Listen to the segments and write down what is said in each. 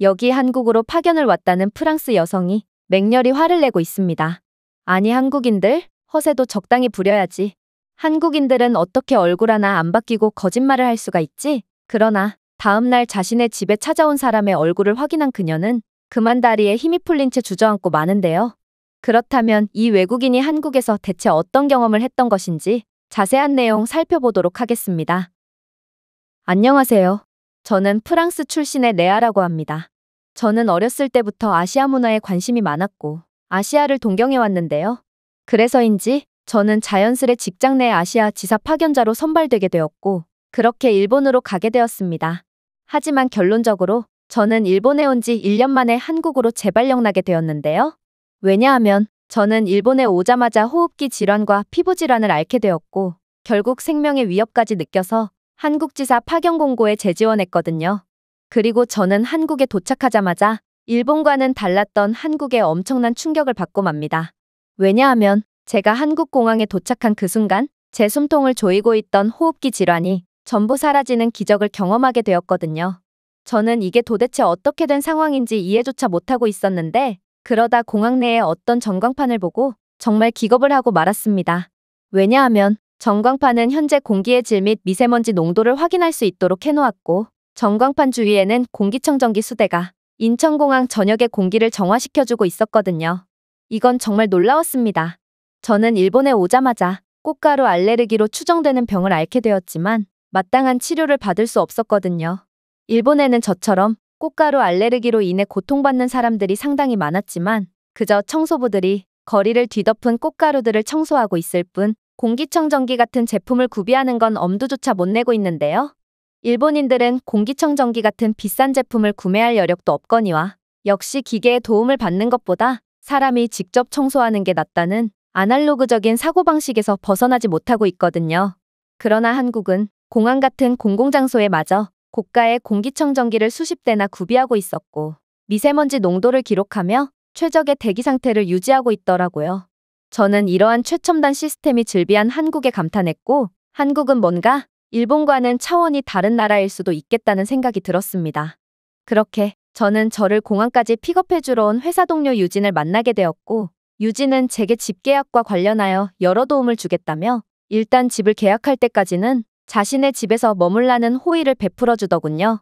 여기 한국으로 파견을 왔다는 프랑스 여성이 맹렬히 화를 내고 있습니다. 아니 한국인들 허세도 적당히 부려야지. 한국인들은 어떻게 얼굴 하나 안 바뀌고 거짓말을 할 수가 있지? 그러나 다음날 자신의 집에 찾아온 사람의 얼굴을 확인한 그녀는 그만 다리에 힘이 풀린 채 주저앉고 마는데요. 그렇다면 이 외국인이 한국에서 대체 어떤 경험을 했던 것인지 자세한 내용 살펴보도록 하겠습니다. 안녕하세요. 저는 프랑스 출신의 레아라고 합니다. 저는 어렸을 때부터 아시아 문화에 관심이 많았고 아시아를 동경해 왔는데요. 그래서인지 저는 자연스레 직장 내 아시아 지사 파견자로 선발되게 되었고 그렇게 일본으로 가게 되었습니다. 하지만 결론적으로 저는 일본에 온 지 1년 만에 한국으로 재발령나게 되었는데요. 왜냐하면 저는 일본에 오자마자 호흡기 질환과 피부 질환을 앓게 되었고 결국 생명의 위협까지 느껴서 한국지사 파견 공고에 재지원했거든요. 그리고 저는 한국에 도착하자마자 일본과는 달랐던 한국에 엄청난 충격을 받고 맙니다. 왜냐하면 제가 한국공항에 도착한 그 순간 제 숨통을 조이고 있던 호흡기 질환이 전부 사라지는 기적을 경험하게 되었거든요. 저는 이게 도대체 어떻게 된 상황인지 이해조차 못하고 있었는데 그러다 공항 내에 어떤 전광판을 보고 정말 기겁을 하고 말았습니다. 왜냐하면 전광판은 현재 공기의 질 및 미세먼지 농도를 확인할 수 있도록 해놓았고 전광판 주위에는 공기청정기 수대가 인천공항 전역의 공기를 정화시켜주고 있었거든요. 이건 정말 놀라웠습니다. 저는 일본에 오자마자 꽃가루 알레르기로 추정되는 병을 앓게 되었지만 마땅한 치료를 받을 수 없었거든요. 일본에는 저처럼 꽃가루 알레르기로 인해 고통받는 사람들이 상당히 많았지만 그저 청소부들이 거리를 뒤덮은 꽃가루들을 청소하고 있을 뿐 공기청정기 같은 제품을 구비하는 건 엄두조차 못 내고 있는데요. 일본인들은 공기청정기 같은 비싼 제품을 구매할 여력도 없거니와 역시 기계의 도움을 받는 것보다 사람이 직접 청소하는 게 낫다는 아날로그적인 사고방식에서 벗어나지 못하고 있거든요. 그러나 한국은 공항 같은 공공장소에 마저 고가의 공기청정기를 수십 대나 구비하고 있었고 미세먼지 농도를 기록하며 최적의 대기 상태를 유지하고 있더라고요. 저는 이러한 최첨단 시스템이 즐비한 한국에 감탄했고 한국은 뭔가 일본과는 차원이 다른 나라일 수도 있겠다는 생각이 들었습니다. 그렇게 저는 저를 공항까지 픽업해주러 온 회사 동료 유진을 만나게 되었고 유진은 제게 집 계약과 관련하여 여러 도움을 주겠다며 일단 집을 계약할 때까지는 자신의 집에서 머물라는 호의를 베풀어 주더군요.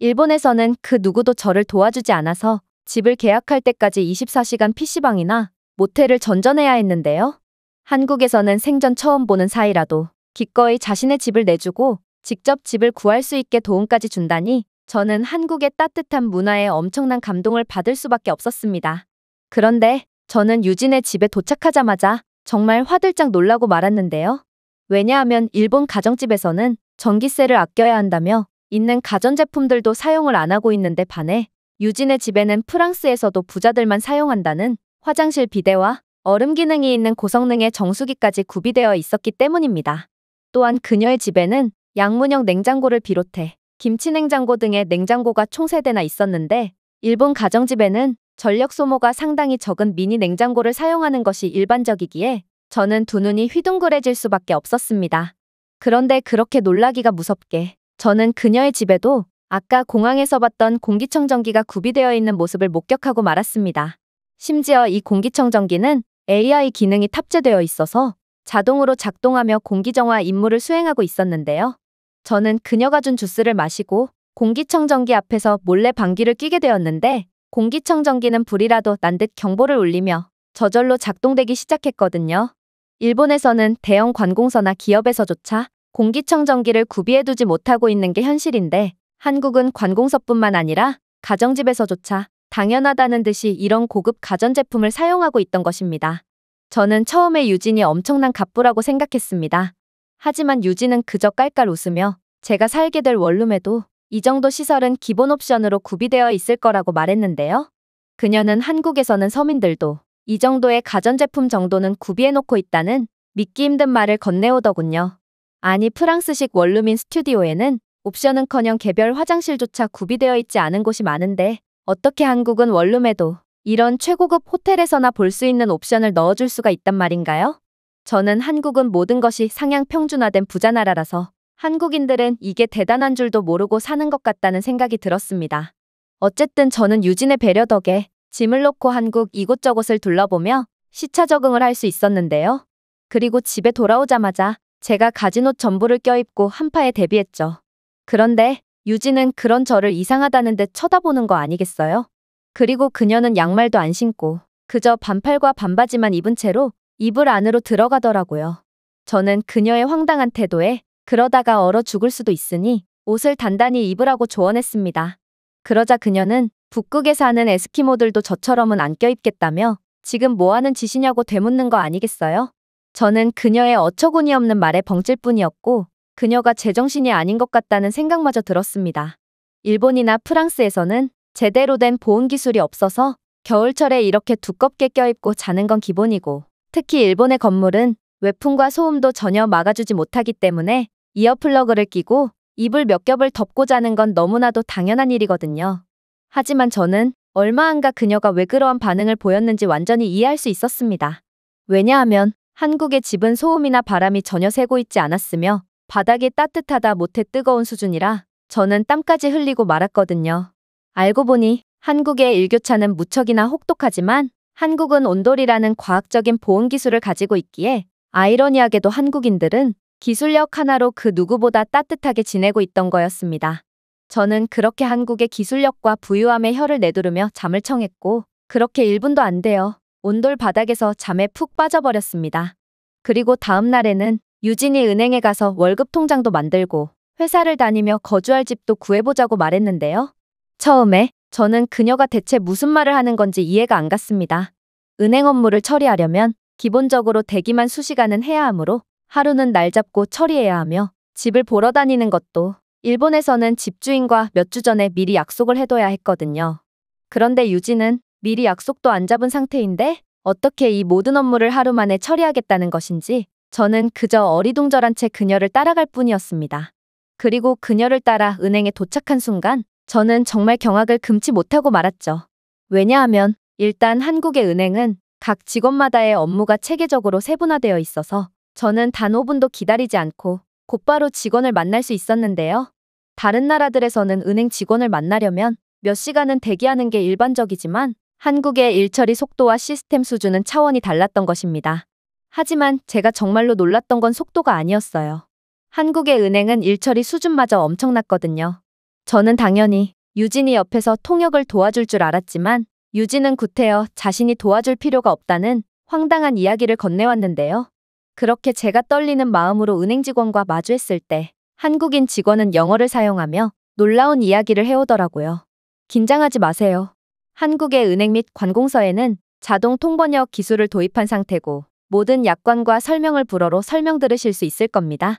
일본에서는 그 누구도 저를 도와주지 않아서 집을 계약할 때까지 24시간 PC방이나 모텔을 전전해야 했는데요. 한국에서는 생전 처음 보는 사이라도 기꺼이 자신의 집을 내주고 직접 집을 구할 수 있게 도움까지 준다니 저는 한국의 따뜻한 문화에 엄청난 감동을 받을 수밖에 없었습니다. 그런데 저는 유진의 집에 도착하자마자 정말 화들짝 놀라고 말았는데요. 왜냐하면 일본 가정집에서는 전기세를 아껴야 한다며 있는 가전제품들도 사용을 안 하고 있는데 반해 유진의 집에는 프랑스에서도 부자들만 사용한다는 화장실 비대와 얼음 기능이 있는 고성능의 정수기까지 구비되어 있었기 때문입니다. 또한 그녀의 집에는 양문형 냉장고를 비롯해 김치 냉장고 등의 냉장고가 총 3대나 있었는데 일본 가정집에는 전력 소모가 상당히 적은 미니 냉장고를 사용하는 것이 일반적이기에 저는 두 눈이 휘둥그레질 수밖에 없었습니다. 그런데 그렇게 놀라기가 무섭게 저는 그녀의 집에도 아까 공항에서 봤던 공기청정기가 구비되어 있는 모습을 목격하고 말았습니다. 심지어 이 공기청정기는 AI 기능이 탑재되어 있어서 자동으로 작동하며 공기정화 임무를 수행하고 있었는데요. 저는 그녀가 준 주스를 마시고 공기청정기 앞에서 몰래 방귀를 뀌게 되었는데 공기청정기는 불이라도 난 듯 경보를 울리며 저절로 작동되기 시작했거든요. 일본에서는 대형 관공서나 기업에서조차 공기청정기를 구비해두지 못하고 있는 게 현실인데 한국은 관공서뿐만 아니라 가정집에서조차 당연하다는 듯이 이런 고급 가전제품을 사용하고 있던 것입니다. 저는 처음에 유진이 엄청난 갑부라고 생각했습니다. 하지만 유진은 그저 깔깔 웃으며 제가 살게 될 원룸에도 이 정도 시설은 기본 옵션으로 구비되어 있을 거라고 말했는데요. 그녀는 한국에서는 서민들도 이 정도의 가전제품 정도는 구비해놓고 있다는 믿기 힘든 말을 건네오더군요. 아니 프랑스식 원룸인 스튜디오에는 옵션은커녕 개별 화장실조차 구비되어 있지 않은 곳이 많은데 어떻게 한국은 원룸에도 이런 최고급 호텔에서나 볼 수 있는 옵션을 넣어줄 수가 있단 말인가요? 저는 한국은 모든 것이 상향 평준화된 부자 나라라서 한국인들은 이게 대단한 줄도 모르고 사는 것 같다는 생각이 들었습니다. 어쨌든 저는 유진의 배려 덕에 짐을 놓고 한국 이곳저곳을 둘러보며 시차 적응을 할 수 있었는데요. 그리고 집에 돌아오자마자 제가 가진 옷 전부를 껴입고 한파에 대비했죠. 그런데 유진은 그런 저를 이상하다는 듯 쳐다보는 거 아니겠어요? 그리고 그녀는 양말도 안 신고 그저 반팔과 반바지만 입은 채로 이불 안으로 들어가더라고요. 저는 그녀의 황당한 태도에 그러다가 얼어 죽을 수도 있으니 옷을 단단히 입으라고 조언했습니다. 그러자 그녀는 북극에 사는 에스키모들도 저처럼은 안 껴입겠다며 지금 뭐하는 짓이냐고 되묻는 거 아니겠어요? 저는 그녀의 어처구니없는 말에 벙찔 뿐이었고 그녀가 제정신이 아닌 것 같다는 생각마저 들었습니다. 일본이나 프랑스에서는 제대로 된 보온 기술이 없어서 겨울철에 이렇게 두껍게 껴입고 자는 건 기본이고 특히 일본의 건물은 외풍과 소음도 전혀 막아주지 못하기 때문에 이어플러그를 끼고 이불 몇 겹을 덮고 자는 건 너무나도 당연한 일이거든요. 하지만 저는 얼마 안 가 그녀가 왜 그러한 반응을 보였는지 완전히 이해할 수 있었습니다. 왜냐하면 한국의 집은 소음이나 바람이 전혀 새고 있지 않았으며 바닥이 따뜻하다 못해 뜨거운 수준이라 저는 땀까지 흘리고 말았거든요. 알고 보니 한국의 일교차는 무척이나 혹독하지만 한국은 온돌이라는 과학적인 보온 기술을 가지고 있기에 아이러니하게도 한국인들은 기술력 하나로 그 누구보다 따뜻하게 지내고 있던 거였습니다. 저는 그렇게 한국의 기술력과 부유함에 혀를 내두르며 잠을 청했고 그렇게 1분도 안 되어 온돌 바닥에서 잠에 푹 빠져버렸습니다. 그리고 다음 날에는 유진이 은행에 가서 월급 통장도 만들고 회사를 다니며 거주할 집도 구해보자고 말했는데요. 처음에 저는 그녀가 대체 무슨 말을 하는 건지 이해가 안 갔습니다. 은행 업무를 처리하려면 기본적으로 대기만 수시간은 해야 하므로 하루는 날 잡고 처리해야 하며 집을 보러 다니는 것도 일본에서는 집주인과 몇 주 전에 미리 약속을 해둬야 했거든요. 그런데 유진은 미리 약속도 안 잡은 상태인데 어떻게 이 모든 업무를 하루 만에 처리하겠다는 것인지 저는 그저 어리둥절한 채 그녀를 따라갈 뿐이었습니다. 그리고 그녀를 따라 은행에 도착한 순간 저는 정말 경악을 금치 못하고 말았죠. 왜냐하면 일단 한국의 은행은 각 직원마다의 업무가 체계적으로 세분화되어 있어서 저는 단 5분도 기다리지 않고 곧바로 직원을 만날 수 있었는데요. 다른 나라들에서는 은행 직원을 만나려면 몇 시간은 대기하는 게 일반적이지만 한국의 일처리 속도와 시스템 수준은 차원이 달랐던 것입니다. 하지만 제가 정말로 놀랐던 건 속도가 아니었어요. 한국의 은행은 일처리 수준마저 엄청났거든요. 저는 당연히 유진이 옆에서 통역을 도와줄 줄 알았지만 유진은 구태여 자신이 도와줄 필요가 없다는 황당한 이야기를 건네왔는데요. 그렇게 제가 떨리는 마음으로 은행 직원과 마주했을 때 한국인 직원은 영어를 사용하며 놀라운 이야기를 해오더라고요. 긴장하지 마세요. 한국의 은행 및 관공서에는 자동 통번역 기술을 도입한 상태고 모든 약관과 설명을 불어로 설명 들으실 수 있을 겁니다.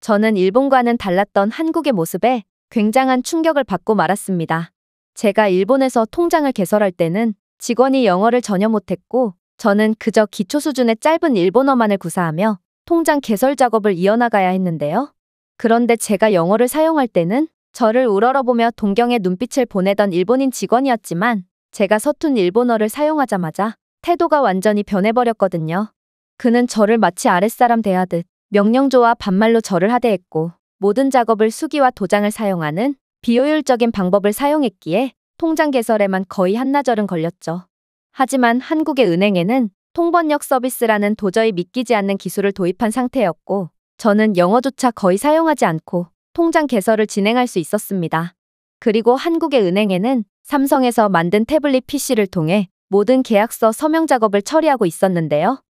저는 일본과는 달랐던 한국의 모습에 굉장한 충격을 받고 말았습니다. 제가 일본에서 통장을 개설할 때는 직원이 영어를 전혀 못했고 저는 그저 기초 수준의 짧은 일본어만을 구사하며 통장 개설 작업을 이어나가야 했는데요. 그런데 제가 영어를 사용할 때는 저를 우러러보며 동경의 눈빛을 보내던 일본인 직원이었지만 제가 서툰 일본어를 사용하자마자 태도가 완전히 변해버렸거든요. 그는 저를 마치 아랫사람 대하듯 명령조와 반말로 저를 하대했고 모든 작업을 수기와 도장을 사용하는 비효율적인 방법을 사용했기에 통장 개설에만 거의 한나절은 걸렸죠. 하지만 한국의 은행에는 통번역 서비스라는 도저히 믿기지 않는 기술을 도입한 상태였고 저는 영어조차 거의 사용하지 않고 통장 개설을 진행할 수 있었습니다. 그리고 한국의 은행에는 삼성에서 만든 태블릿 PC를 통해 모든 계약서 서명 작업을 처리하고 있었는데요.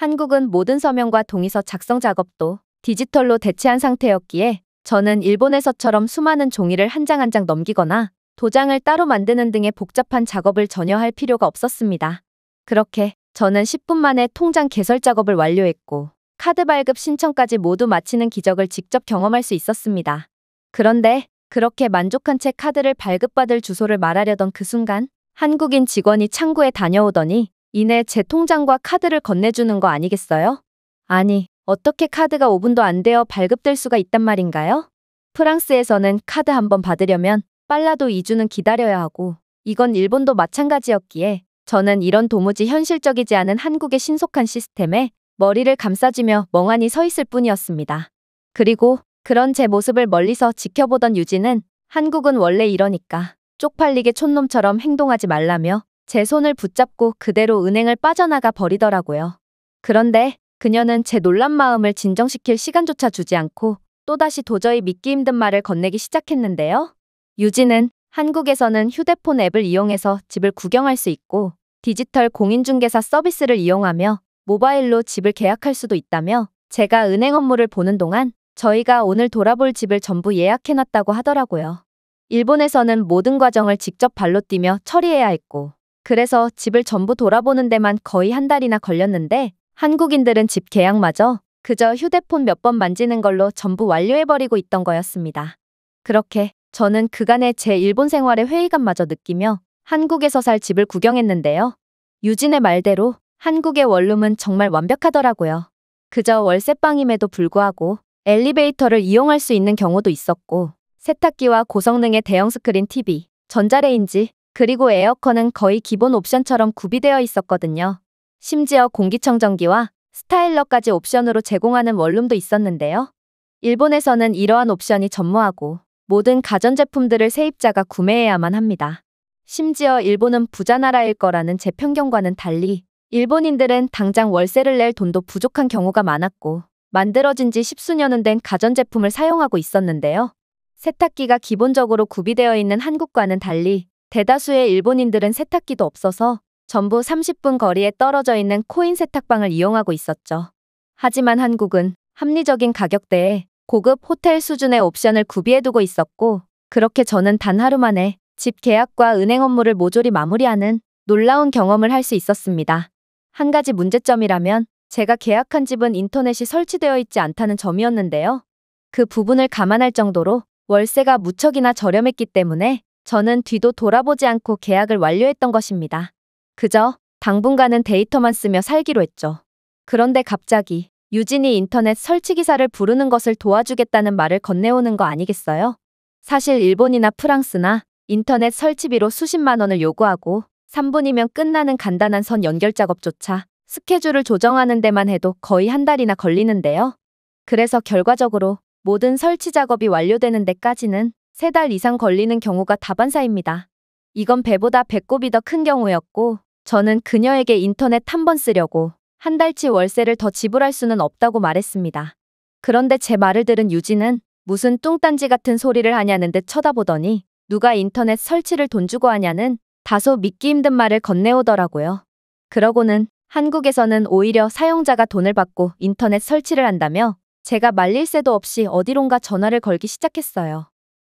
한국은 모든 서명과 동의서 작성 작업도 디지털로 대체한 상태였기에 저는 일본에서처럼 수많은 종이를 한장 한장 한 장 넘기거나 도장을 따로 만드는 등의 복잡한 작업을 전혀 할 필요가 없었습니다. 그렇게 저는 10분 만에 통장 개설 작업을 완료했고 카드 발급 신청까지 모두 마치는 기적을 직접 경험할 수 있었습니다. 그런데 그렇게 만족한 채 카드를 발급받을 주소를 말하려던 그 순간 한국인 직원이 창구에 다녀오더니 이내 제 통장과 카드를 건네주는 거 아니겠어요? 아니, 어떻게 카드가 5분도 안 되어 발급될 수가 있단 말인가요? 프랑스에서는 카드 한번 받으려면 빨라도 2주는 기다려야 하고 이건 일본도 마찬가지였기에 저는 이런 도무지 현실적이지 않은 한국의 신속한 시스템에 머리를 감싸지며 멍하니 서 있을 뿐이었습니다. 그리고 그런 제 모습을 멀리서 지켜보던 유진은 한국은 원래 이러니까 쪽팔리게 촌놈처럼 행동하지 말라며 제 손을 붙잡고 그대로 은행을 빠져나가 버리더라고요. 그런데 그녀는 제 놀란 마음을 진정시킬 시간조차 주지 않고 또다시 도저히 믿기 힘든 말을 건네기 시작했는데요. 유진은 한국에서는 휴대폰 앱을 이용해서 집을 구경할 수 있고 디지털 공인중개사 서비스를 이용하며 모바일로 집을 계약할 수도 있다며 제가 은행 업무를 보는 동안 저희가 오늘 돌아볼 집을 전부 예약해놨다고 하더라고요. 일본에서는 모든 과정을 직접 발로 뛰며 처리해야 했고 그래서 집을 전부 돌아보는 데만 거의 한 달이나 걸렸는데 한국인들은 집 계약마저 그저 휴대폰 몇 번 만지는 걸로 전부 완료해버리고 있던 거였습니다. 그렇게 저는 그간의 제 일본 생활의 회의감마저 느끼며 한국에서 살 집을 구경했는데요. 유진의 말대로 한국의 원룸은 정말 완벽하더라고요. 그저 월세방임에도 불구하고 엘리베이터를 이용할 수 있는 경우도 있었고 세탁기와 고성능의 대형 스크린 TV, 전자레인지, 그리고 에어컨은 거의 기본 옵션처럼 구비되어 있었거든요. 심지어 공기청정기와 스타일러까지 옵션으로 제공하는 원룸도 있었는데요. 일본에서는 이러한 옵션이 전무하고 모든 가전제품들을 세입자가 구매해야만 합니다. 심지어 일본은 부자 나라일 거라는 제 편견과는 달리 일본인들은 당장 월세를 낼 돈도 부족한 경우가 많았고 만들어진 지 십수년은 된 가전제품을 사용하고 있었는데요. 세탁기가 기본적으로 구비되어 있는 한국과는 달리 대다수의 일본인들은 세탁기도 없어서 전부 30분 거리에 떨어져 있는 코인 세탁방을 이용하고 있었죠. 하지만 한국은 합리적인 가격대에 고급 호텔 수준의 옵션을 구비해두고 있었고 그렇게 저는 단 하루 만에 집 계약과 은행 업무를 모조리 마무리하는 놀라운 경험을 할 수 있었습니다. 한 가지 문제점이라면 제가 계약한 집은 인터넷이 설치되어 있지 않다는 점이었는데요. 그 부분을 감안할 정도로 월세가 무척이나 저렴했기 때문에 저는 뒤도 돌아보지 않고 계약을 완료했던 것입니다. 그저 당분간은 데이터만 쓰며 살기로 했죠. 그런데 갑자기 유진이 인터넷 설치 기사를 부르는 것을 도와주겠다는 말을 건네오는 거 아니겠어요? 사실 일본이나 프랑스나 인터넷 설치비로 수십만 원을 요구하고 3분이면 끝나는 간단한 선 연결 작업조차 스케줄을 조정하는 데만 해도 거의 한 달이나 걸리는데요. 그래서 결과적으로 모든 설치 작업이 완료되는 데까지는 세달 이상 걸리는 경우가 다반사입니다. 이건 배보다 배꼽이 더 큰 경우였고 저는 그녀에게 인터넷 한 번 쓰려고 한 달치 월세를 더 지불할 수는 없다고 말했습니다. 그런데 제 말을 들은 유진은 무슨 뚱딴지 같은 소리를 하냐는 듯 쳐다보더니 누가 인터넷 설치를 돈 주고 하냐는 다소 믿기 힘든 말을 건네오더라고요. 그러고는 한국에서는 오히려 사용자가 돈을 받고 인터넷 설치를 한다며 제가 말릴 새도 없이 어디론가 전화를 걸기 시작했어요.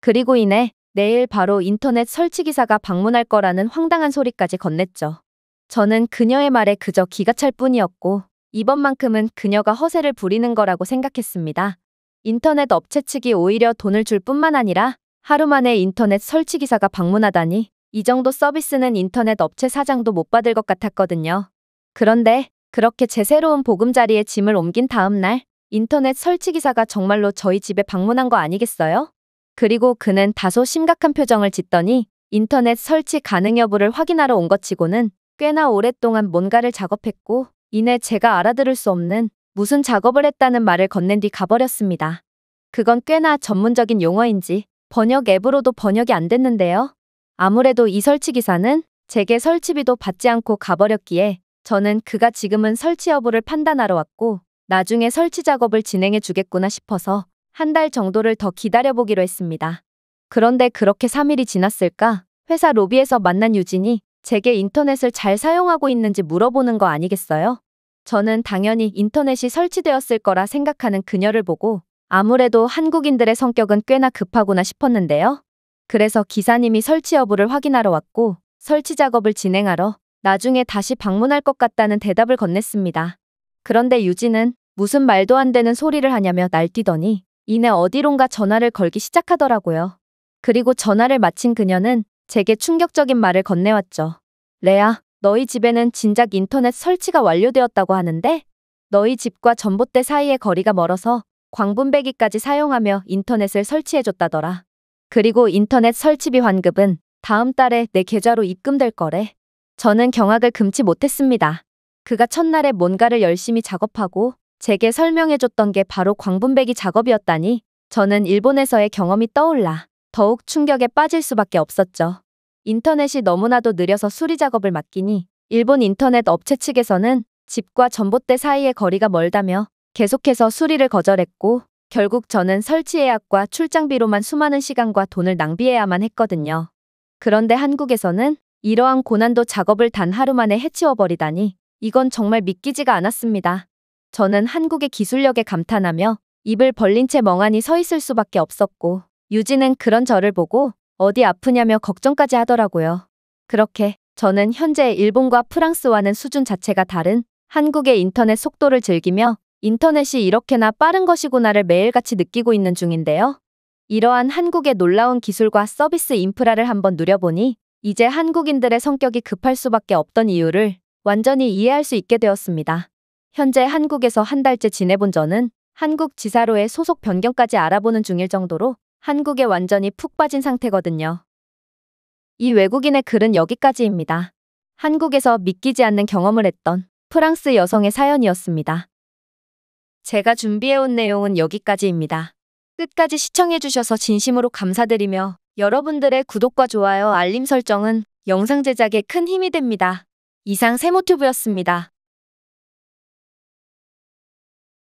그리고 이내 내일 바로 인터넷 설치기사가 방문할 거라는 황당한 소리까지 건넸죠. 저는 그녀의 말에 그저 기가 찰 뿐이었고 이번만큼은 그녀가 허세를 부리는 거라고 생각했습니다. 인터넷 업체 측이 오히려 돈을 줄 뿐만 아니라 하루 만에 인터넷 설치 기사가 방문하다니 이 정도 서비스는 인터넷 업체 사장도 못 받을 것 같았거든요. 그런데 그렇게 제 새로운 보금자리에 짐을 옮긴 다음 날 인터넷 설치 기사가 정말로 저희 집에 방문한 거 아니겠어요? 그리고 그는 다소 심각한 표정을 짓더니 인터넷 설치 가능 여부를 확인하러 온 것치고는 꽤나 오랫동안 뭔가를 작업했고 이내 제가 알아들을 수 없는 무슨 작업을 했다는 말을 건넨 뒤 가버렸습니다. 그건 꽤나 전문적인 용어인지 번역 앱으로도 번역이 안 됐는데요. 아무래도 이 설치 기사는 제게 설치비도 받지 않고 가버렸기에 저는 그가 지금은 설치 여부를 판단하러 왔고 나중에 설치 작업을 진행해 주겠구나 싶어서 한달 정도를 더 기다려보기로 했습니다. 그런데 그렇게 3일이 지났을까 회사 로비에서 만난 유진이 제게 인터넷을 잘 사용하고 있는지 물어보는 거 아니겠어요? 저는 당연히 인터넷이 설치되었을 거라 생각하는 그녀를 보고 아무래도 한국인들의 성격은 꽤나 급하구나 싶었는데요. 그래서 기사님이 설치 여부를 확인하러 왔고 설치 작업을 진행하러 나중에 다시 방문할 것 같다는 대답을 건넸습니다. 그런데 유진은 무슨 말도 안 되는 소리를 하냐며 날뛰더니 이내 어디론가 전화를 걸기 시작하더라고요. 그리고 전화를 마친 그녀는 제게 충격적인 말을 건네왔죠. 레아, 너희 집에는 진작 인터넷 설치가 완료되었다고 하는데 너희 집과 전봇대 사이의 거리가 멀어서 광분배기까지 사용하며 인터넷을 설치해줬다더라. 그리고 인터넷 설치비 환급은 다음 달에 내 계좌로 입금될 거래. 저는 경악을 금치 못했습니다. 그가 첫날에 뭔가를 열심히 작업하고 제게 설명해줬던 게 바로 광분배기 작업이었다니 저는 일본에서의 경험이 떠올라 더욱 충격에 빠질 수밖에 없었죠. 인터넷이 너무나도 느려서 수리 작업을 맡기니 일본 인터넷 업체 측에서는 집과 전봇대 사이의 거리가 멀다며 계속해서 수리를 거절했고 결국 저는 설치 예약과 출장비로만 수많은 시간과 돈을 낭비해야만 했거든요. 그런데 한국에서는 이러한 고난도 작업을 단 하루 만에 해치워버리다니 이건 정말 믿기지가 않았습니다. 저는 한국의 기술력에 감탄하며 입을 벌린 채 멍하니 서 있을 수밖에 없었고 유진은 그런 저를 보고 어디 아프냐며 걱정까지 하더라고요. 그렇게 저는 현재 일본과 프랑스와는 수준 자체가 다른 한국의 인터넷 속도를 즐기며 인터넷이 이렇게나 빠른 것이구나를 매일같이 느끼고 있는 중인데요. 이러한 한국의 놀라운 기술과 서비스 인프라를 한번 누려보니 이제 한국인들의 성격이 급할 수밖에 없던 이유를 완전히 이해할 수 있게 되었습니다. 현재 한국에서 한 달째 지내본 저는 한국 지사로의 소속 변경까지 알아보는 중일 정도로 한국에 완전히 푹 빠진 상태거든요. 이 외국인의 글은 여기까지입니다. 한국에서 믿기지 않는 경험을 했던 프랑스 여성의 사연이었습니다. 제가 준비해온 내용은 여기까지입니다. 끝까지 시청해주셔서 진심으로 감사드리며 여러분들의 구독과 좋아요, 알림 설정은 영상 제작에 큰 힘이 됩니다. 이상 세모튜브였습니다.